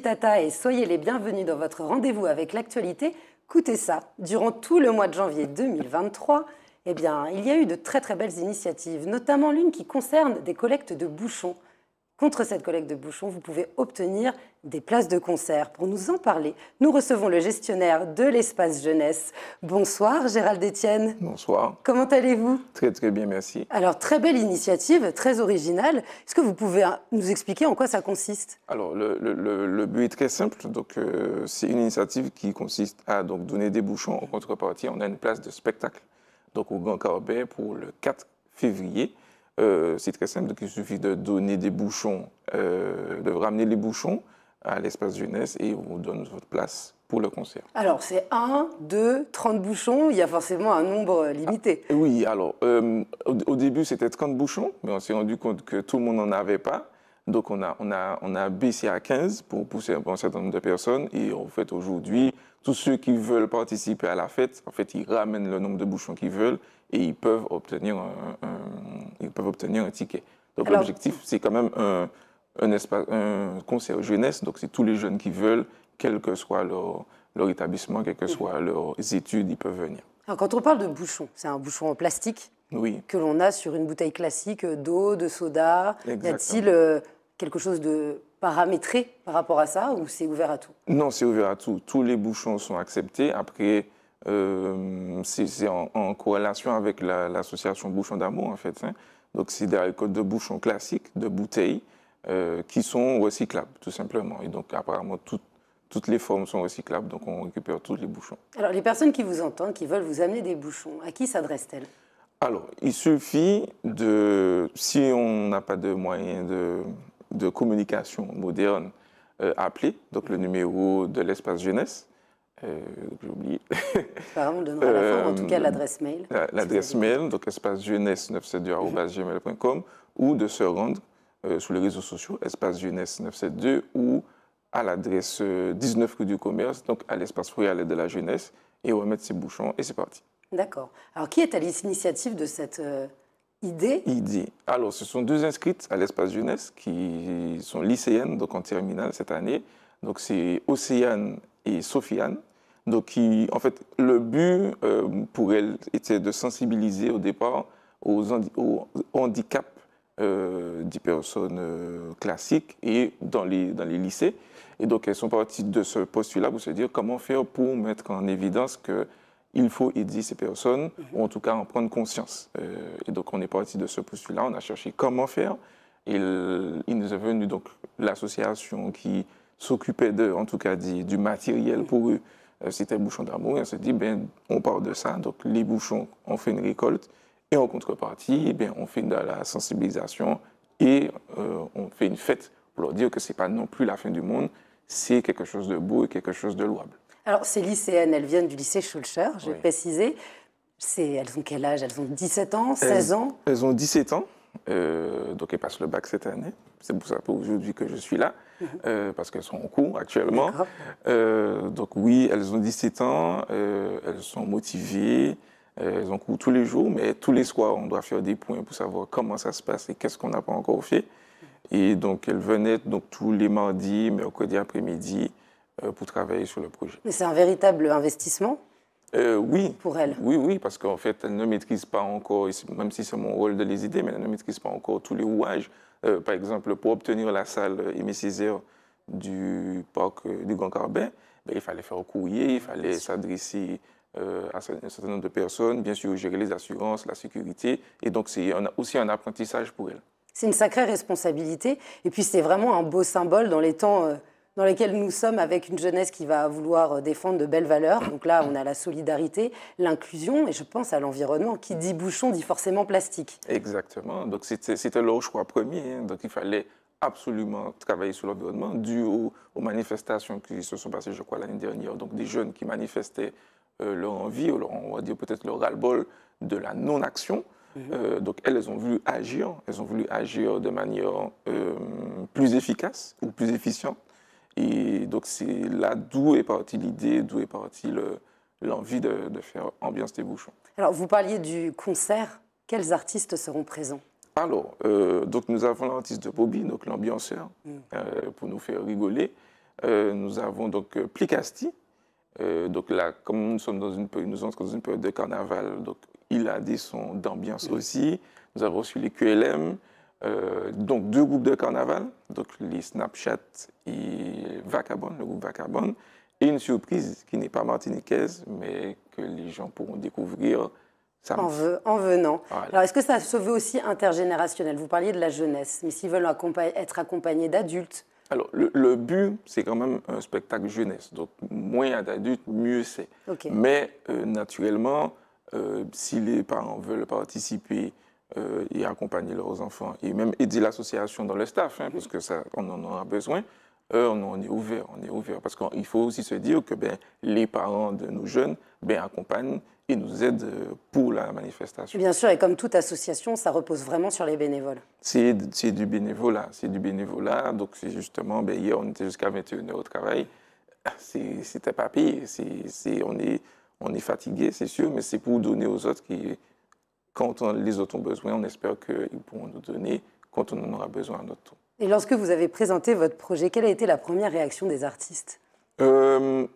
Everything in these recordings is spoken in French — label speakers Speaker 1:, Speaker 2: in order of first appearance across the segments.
Speaker 1: Tata et soyez les bienvenus dans votre rendez-vous avec l'actualité. Coutez ça. Durant tout le mois de janvier 2023, eh bien, il y a eu de très très belles initiatives, notamment l'une qui concerne des collectes de bouchons. Contre cette collecte de bouchons, vous pouvez obtenir des places de concert. Pour nous en parler, nous recevons le gestionnaire de l'espace jeunesse. Bonsoir Gérald Etienne. Bonsoir. Comment allez-vous
Speaker 2: Très très bien, merci.
Speaker 1: Alors très belle initiative, très originale. Est-ce que vous pouvez hein, nous expliquer en quoi ça consiste
Speaker 2: Alors le, but est très simple. Donc euh, c'est une initiative qui consiste à donc donner des bouchons en contrepartie. On a une place de spectacle donc au Grand Carbet pour le 4 février. Euh, c'est très simple. il suffit de donner des bouchons, euh, de ramener les bouchons à l'espace jeunesse et on vous donne votre place pour le concert.
Speaker 1: Alors, c'est 1, 2, 30 bouchons. Il y a forcément un nombre
Speaker 2: limité. Ah, oui, alors, euh, au, au, début, c'était 30 bouchons, mais on s'est rendu compte que tout le monde n'en avait pas. Donc on a, on a, on a baissé à 15 pour pousser un bon certain nombre de personnes et en fait aujourd'hui, tous ceux qui veulent participer à la fête, en fait ils ramènent le nombre de bouchons qu'ils veulent et ils peuvent obtenir un, ils peuvent obtenir un ticket. Donc l'objectif c'est quand même un, un, espace, un concert jeunesse, donc c'est tous les jeunes qui veulent, quel que soit leur, établissement, quelles que soient leurs études, ils peuvent venir.
Speaker 1: Alors, quand on parle de bouchon, c'est un bouchon en plastique oui. que l'on a sur une bouteille classique d'eau, de soda. Y a-t-il euh, quelque chose de paramétré par rapport à ça ou c'est ouvert à tout
Speaker 2: Non, c'est ouvert à tout. Tous les bouchons sont acceptés. Après, euh, c'est en, corrélation avec l'association Bouchons d'amour, en fait. Hein. Donc, c'est des récoltes de bouchons classiques, de bouteilles, euh, qui sont recyclables, tout simplement. Et donc, apparemment, toutes toutes les formes sont recyclables, donc on récupère tous les bouchons.
Speaker 1: Alors, les personnes qui vous entendent, qui veulent vous amener des bouchons, à qui s'adressent-elles
Speaker 2: alors, il suffit de, si on n'a pas de moyens de, de communication moderne euh, appelé, donc le numéro de l'espace jeunesse. Euh, j'ai oublié.
Speaker 1: on donnera la en tout cas, euh, l'adresse mail.
Speaker 2: L'adresse mail, donc espace jeunesse 972@gmail.com ou de se rendre euh, sur les réseaux sociaux, espace jeunesse 972 ou à l'adresse 19 rue du commerce, donc à l'espace fouillé de la jeunesse, et on va mettre ses bouchons et c'est parti.
Speaker 1: D'accord. Alors, qui est à l'initiative de cette Idée. Idée.
Speaker 2: Alors, ce sont deux inscrites à l'espace jeunesse qui sont lycéennes, donc en terminale cette année. Donc, c'est Océane et Sofiane. Donc, qui, en fait, le but euh, pour elles était de sensibiliser au départ aux, handicaps euh, des personnes euh, classiques et dans les, dans les lycées. Et donc, elles sont parties de ce postulat pour se dire comment faire pour mettre en évidence que il faut aider ces personnes, mhm. ou en tout cas en prendre conscience. Euh, et donc on est parti de ce postulat, on a cherché comment faire. Et il nous est venu donc l'association qui s'occupait de, en tout cas dit, du matériel pour eux, euh, c'était Bouchon d'amour. Et on s'est dit, ben, on parle de ça, donc les bouchons, on fait une récolte. Et en contrepartie, eh on fait de la sensibilisation et euh, on fait une fête pour leur dire que c'est pas non plus la fin du monde, c'est quelque chose de beau et quelque chose de louable.
Speaker 1: Alors, ces lycéennes, elles viennent du lycée Schulcher, je vais préciser. Elles ont quel âge Elles ont 17 ans, 16 ans
Speaker 2: Elles ont 17 ans. Euh, donc, elles passent le bac cette année. C'est pour ça aujourd'hui que je suis là, mhm. euh, parce qu'elles sont en cours actuellement. Euh, donc, oui, elles ont 17 ans, elles sont motivées, elles ont cours tous les jours, mais tous les soirs, on doit faire des points pour savoir comment ça se passe et qu'est-ce qu'on n'a pas encore fait. Et donc, elles venaient donc, tous les mardis, mercredi après-midi, euh, pour travailler sur le projet.
Speaker 1: Mais c'est un véritable investissement
Speaker 2: euh, oui. Pour elle. Oui, oui, parce qu'en fait, elle ne maîtrise pas encore, même si c'est mon rôle de les aider, mais elle ne maîtrise pas encore tous les rouages. Euh, par exemple, pour obtenir la salle Aimé Césaire du parc du Grand Carbet, ben, il fallait faire au courrier, il fallait s'adresser à un certain nombre de personnes, bien sûr, gérer les assurances, la sécurité. Et donc, c'est aussi un apprentissage pour elle.
Speaker 1: C'est une sacrée responsabilité. Et puis, c'est vraiment un beau symbole dans les temps dans lesquelles nous sommes avec une jeunesse qui va vouloir euh, défendre de belles valeurs. Donc là, on a la solidarité, l'inclusion et je pense à l'environnement. Qui dit bouchon dit forcément plastique.
Speaker 2: Exactement. Donc c'était leur choix premier. Hein. Donc il fallait absolument travailler sur l'environnement dû aux, aux, manifestations qui se sont passées, je crois, l'année dernière. Donc des jeunes qui manifestaient euh, leur envie, on va dire peut-être leur ras-le-bol de la non-action. Mhm. Euh, donc elles, elles ont voulu agir, elles ont voulu agir de manière plus efficace ou plus efficiente. Et donc, c'est là d'où est partie l'idée, d'où est partie l'envie de, faire Ambiance des Bouchons.
Speaker 1: Alors, vous parliez du concert. Quels artistes seront présents
Speaker 2: Alors, euh, donc nous avons l'artiste de Bobby, donc l'ambianceur, mm. euh, pour nous faire rigoler. Euh, nous avons donc Plicasti. donc là, comme nous sommes dans une, dans une période de carnaval, donc il a des sons d'ambiance mm. aussi. Nous avons reçu les QLM. Euh, donc deux groupes de carnaval, donc les Snapchat et Vacabon, le groupe vacabone et une surprise qui n'est pas martiniquaise, mais que les gens pourront découvrir en, veut,
Speaker 1: en, venant. Alors, est-ce que ça se veut aussi intergénérationnel Vous parliez de la jeunesse, mais s'ils veulent être accompagnés d'adultes
Speaker 2: Alors, le, but, c'est quand même un spectacle jeunesse. Donc, moins d'adultes, mieux c'est. Mais, euh, naturellement, euh, si les parents veulent participer, euh, et accompagner leurs enfants et même aider l'association dans le staff, hein, parce que ça, on en a besoin. Euh, on, on, est ouvert, on est ouvert, parce qu'il faut aussi se dire que ben, les parents de nos jeunes ben, accompagnent et nous aident euh, pour la manifestation. Bien
Speaker 1: sûr, et comme toute association, ça repose vraiment sur les bénévoles.
Speaker 2: C'est du bénévolat, c'est du bénévolat. Donc c'est justement, ben, hier on était jusqu'à 21h au travail, c'était pas pire. on, est, on est fatigué, c'est sûr, mais c'est pour donner aux autres qui quand on, les autres ont besoin, on espère qu'ils pourront nous donner quand on en aura besoin à notre tour.
Speaker 1: Et lorsque vous avez présenté votre projet, quelle a été la première réaction des artistes
Speaker 2: euh,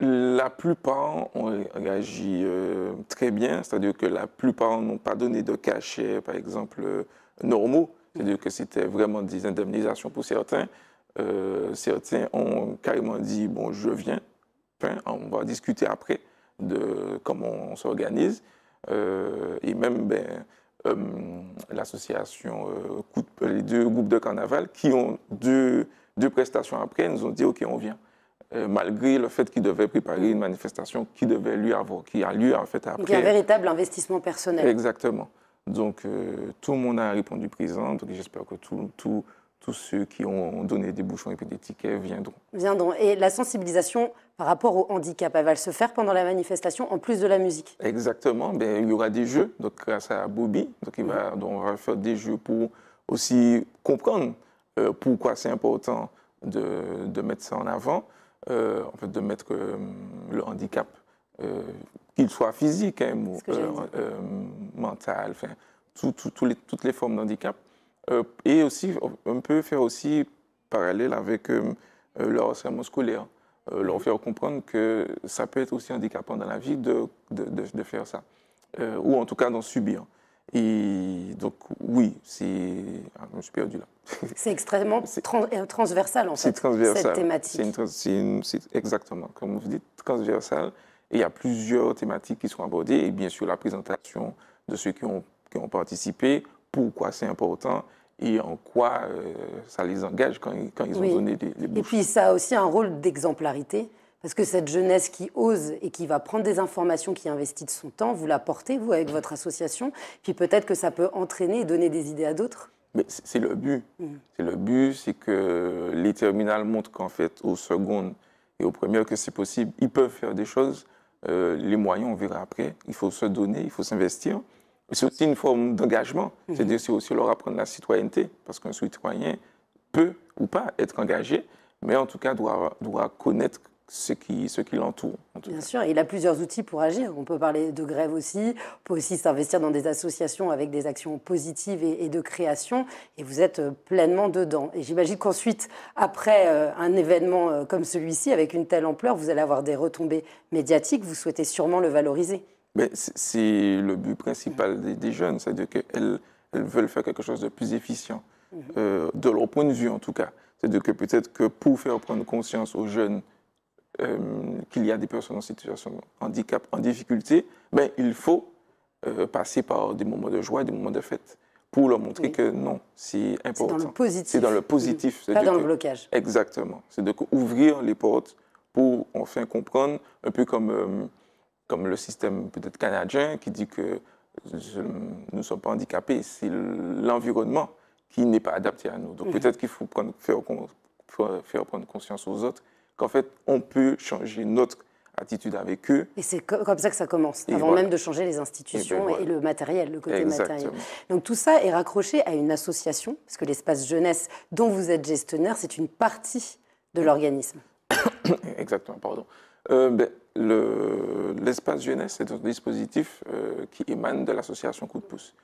Speaker 2: La plupart ont réagi euh, très bien, c'est-à-dire que la plupart n'ont pas donné de cachets, par exemple, euh, normaux, c'est-à-dire que c'était vraiment des indemnisations pour certains. certains ont carrément dit, bon, je viens, on va discuter après de comment on s'organise. Euh, et même ben, euh, l'association, euh, les deux groupes de carnaval qui ont deux, prestations après, nous ont dit OK, on vient malgré le fait qu'ils devaient préparer une manifestation qui devait lui avoir, qui a lieu en fait après. Donc, un véritable
Speaker 1: investissement personnel.
Speaker 2: Exactement. Donc tout le monde a répondu présent. Donc j'espère que tout, tout, tous ceux qui ont donné des bouchons et puis des tickets viendront.
Speaker 1: Viendront. Et la sensibilisation par rapport au handicap, elle va se faire pendant la manifestation en plus de la musique
Speaker 2: Exactement. Ben, il y aura des jeux, donc grâce à Bobby. Donc, il va, donc on va faire des jeux pour aussi comprendre euh, pourquoi c'est important de, de, mettre ça en avant, euh, en fait, de mettre euh, le handicap, qu'il soit physique, hein, ou, mental, les, toutes les formes d'handicap. Euh, et aussi, on peut faire aussi parallèle avec euh, euh, leur cerveau scolaire. leur faire comprendre que ça peut être aussi handicapant dans la vie de, de, faire ça, ou en tout cas d'en subir. Et donc, oui, c'est. Ah, je suis perdu là.
Speaker 1: C'est extrêmement transversal en fait. C'est transversal. Cette thématique.
Speaker 2: C'est exactement, comme vous dites, transversal. Et il y a plusieurs thématiques qui sont abordées, et bien sûr la présentation de ceux qui ont, qui ont participé, pourquoi c'est important et en quoi euh, ça les engage quand, ils ont donné des, Et puis
Speaker 1: ça a aussi un rôle d'exemplarité, parce que cette jeunesse qui ose et qui va prendre des informations, qui investit de son temps, vous la portez, vous, avec votre association, puis peut-être que ça peut entraîner et donner des idées à d'autres
Speaker 2: mais c'est le but. Mm. C'est le but, c'est que les terminales montrent qu'en fait, aux secondes et aux premières, que c'est possible. Ils peuvent faire des choses. Euh, les moyens, on verra après. Il faut se donner, il faut s'investir c'est aussi une forme d'engagement. Mhm. C'est-à-dire, aussi leur apprendre la citoyenneté, parce qu'un citoyen peut ou pas être engagé, mais en tout cas doit, connaître ce qui, l'entoure.
Speaker 1: Bien sûr, il a plusieurs outils pour agir. On peut parler de grève aussi, on peut aussi s'investir dans des associations avec des actions positives et, de création, et vous êtes euh, pleinement dedans. Et j'imagine qu'ensuite, après euh, un événement euh, comme celui-ci, avec une telle ampleur, vous allez avoir des retombées médiatiques, vous souhaitez sûrement le valoriser.
Speaker 2: C'est le but principal des, jeunes, c'est-à-dire qu'elles elles veulent faire quelque chose de plus efficient, mhm. euh, de leur point de vue en tout cas. C'est-à-dire que peut-être que pour faire prendre conscience aux jeunes euh, qu'il y a des personnes en situation de handicap, en difficulté, ben, il faut euh, passer par des moments de joie, des moments de fête, pour leur montrer que non, c'est important. C'est dans le positif. C'est dans le positif. Pas dans le blocage. Exactement. C'est de ouvrir les portes pour enfin comprendre, un peu comme comme le système peut-être canadien qui dit que nous ne sommes pas handicapés, c'est l'environnement qui n'est pas adapté à nous. Donc mhm. peut-être qu'il faut faire, prendre conscience aux autres qu'en fait, on peut changer notre attitude avec eux.
Speaker 1: Et c'est comme ça que ça commence, avant même de changer les institutions et, ben le matériel, le côté matériel. Donc tout ça est raccroché à une association, parce que l'espace jeunesse dont vous êtes gestionnaire, c'est une partie de l'organisme.
Speaker 2: Exactement, pardon. Euh, ben, l'espace jeunesse, est un dispositif euh, qui émane de l'association Coup de pouce.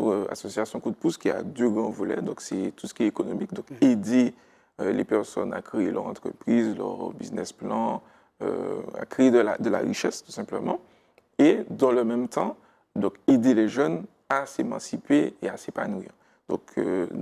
Speaker 2: Euh, association Coup de pouce qui a deux grands volets, donc c'est tout ce qui est économique, donc mm-hmm. aider les personnes à créer leur entreprise, leur business plan, à créer de la, de la, richesse tout simplement, et dans le même temps, donc aider les jeunes à s'émanciper et à s'épanouir. Donc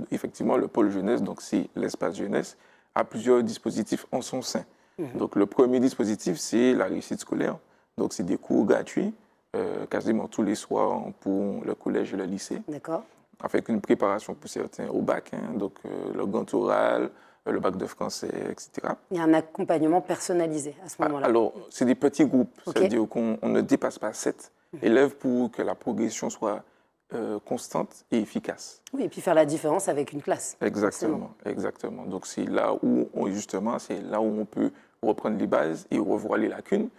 Speaker 2: effectivement, le pôle jeunesse, donc c'est l'espace jeunesse, a plusieurs dispositifs en son sein. Mhm. Donc, le premier dispositif, c'est la réussite scolaire. Donc, c'est des cours gratuits, euh, quasiment tous les soirs hein, pour le collège et le lycée. D'accord. Avec une préparation pour certains au bac, hein, donc euh, le grand oral, euh, le bac de français, etc.
Speaker 1: Il y a un accompagnement personnalisé à ce ah, moment-là. Alors,
Speaker 2: c'est des petits groupes, c'est-à-dire qu'on ne dépasse pas sept mhm. élèves pour que la progression soit constante et efficace.
Speaker 1: Oui, et puis faire la différence avec une classe.
Speaker 2: Exactement, exactement. Donc c'est là où justement, c'est là où on peut reprendre les bases et revoir les lacunes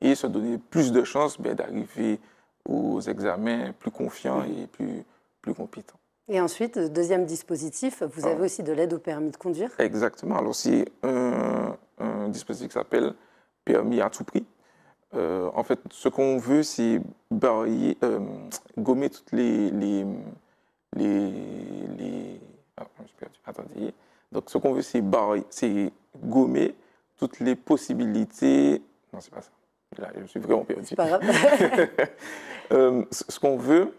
Speaker 2: et se donner plus de chances ben, d'arriver aux examens plus confiants et plus, plus compétents.
Speaker 1: Et ensuite, deuxième dispositif, vous avez ah. aussi de l'aide au permis de conduire
Speaker 2: Exactement. Alors, c'est un, dispositif qui s'appelle permis à tout prix. Euh, en fait, ce qu'on veut, c'est barrer, euh, gommer toutes les. les, les, ah, Attendez. Donc, ce qu'on veut, c'est gommer toutes les possibilités. Non, c'est pas ça. Là, je suis vraiment perdu. Euh, ce qu'on veut,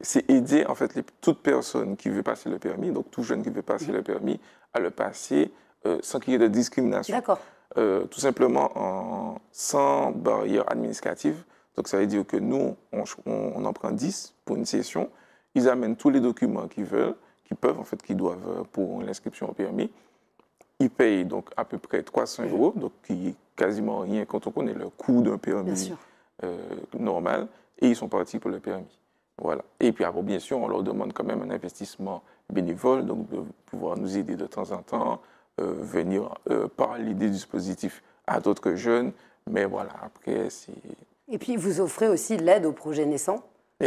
Speaker 2: c'est aider en fait toute personne qui veut passer le permis, donc tout jeune qui veut passer mhm. le permis, à le passer euh, sans qu'il y ait de discrimination. D'accord. Euh, tout simplement sans barrière administrative. Donc ça veut dire que nous, on, on en prend 10 pour une session. Ils amènent tous les documents qu'ils veulent, qu'ils peuvent, en fait, qu'ils doivent pour l'inscription au permis ils payent donc à peu près 300 euros, donc qui est quasiment rien quand on connaît le coût d'un permis euh, normal, et ils sont partis pour le permis. Voilà. Et puis après, bien sûr, on leur demande quand même un investissement bénévole, donc de pouvoir nous aider de temps en temps, euh, venir euh, parler des dispositifs à d'autres jeunes. Mais voilà, après, c'est...
Speaker 1: Et puis, vous offrez aussi l'aide aux projets naissants.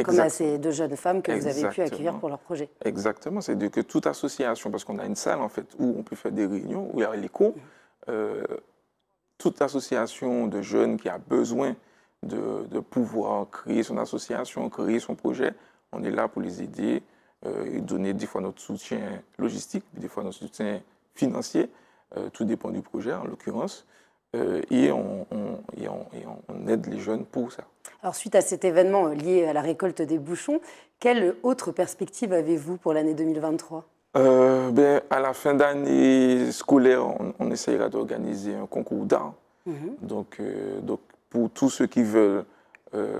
Speaker 1: Comme à ces deux jeunes femmes que vous avez pu accueillir pour leur projet.
Speaker 2: Exactement, cest à que toute association, parce qu'on a une salle en fait où on peut faire des réunions, où il y a les cours, euh, toute association de jeunes qui a besoin de, pouvoir créer son association, créer son projet, on est là pour les aider euh, et donner des fois notre soutien logistique, des fois notre soutien financier, euh, tout dépend du projet en l'occurrence, et, et on aide les jeunes pour ça.
Speaker 1: Alors suite à cet événement euh, lié à la récolte des bouchons, quelle autre perspective avez-vous pour l'année 2023
Speaker 2: euh, ben, À la fin d'année scolaire, on, essaiera d'organiser un concours d'art. Mhm. donc, euh, donc pour tous ceux qui veulent,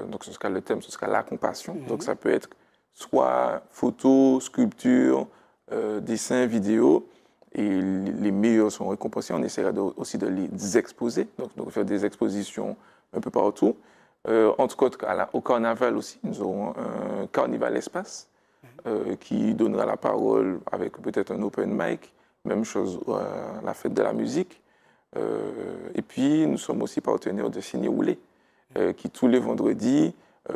Speaker 2: donc ce sera le thème, ce sera la compassion. Mhm. Donc ça peut être soit photo, sculpture, dessin, vidéo et les meilleurs sont récompensés. On essaiera aussi de les exposer, donc, donc, faire des expositions un peu partout. Euh, en tout cas, au carnaval aussi, nous aurons un carnaval espace euh, qui donnera la parole avec peut-être un open mic. Même chose à euh, la fête de la musique. et puis, nous sommes aussi partenaires de Ciné Oulé, qui tous les vendredis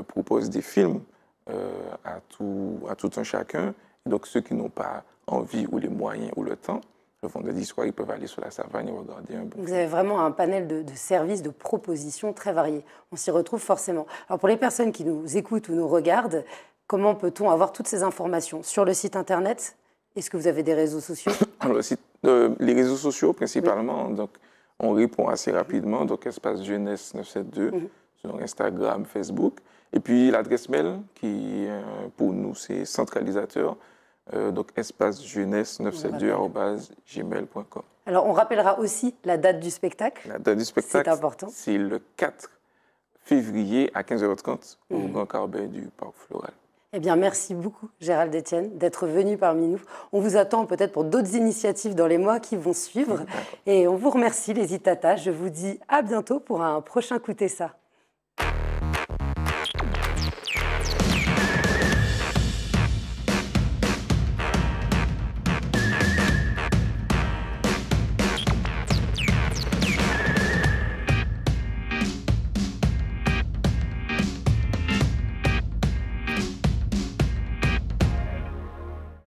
Speaker 2: propose des films à tout, à tout un chacun. Donc, ceux qui n'ont pas envie ou les moyens ou le temps le vendredi soir, ils peuvent aller sur la savane et regarder un
Speaker 1: peu. Vous avez vraiment un panel de, services, de propositions très variés. On s'y retrouve forcément. Alors pour les personnes qui nous écoutent ou nous regardent, comment peut-on avoir toutes ces informations Sur le site internet Est-ce que vous avez des réseaux sociaux
Speaker 2: euh, Les réseaux sociaux principalement. Donc on répond assez rapidement. Donc Espace Jeunesse 972 mhm. sur Instagram, Facebook. Et puis l'adresse mail qui euh, pour nous c'est centralisateur euh, donc espace jeunesse gmail.com
Speaker 1: Alors on rappellera aussi la date du spectacle. La
Speaker 2: date du spectacle. C'est important. C'est le 4 février à 15h30 au mm. Grand Carbet du Parc Floral.
Speaker 1: Eh bien, merci beaucoup, Gérald Etienne, d'être venu parmi nous. On vous attend peut-être pour d'autres initiatives dans les mois qui vont suivre. Et on vous remercie, les Itata. Je vous dis à bientôt pour un prochain Coutez ça.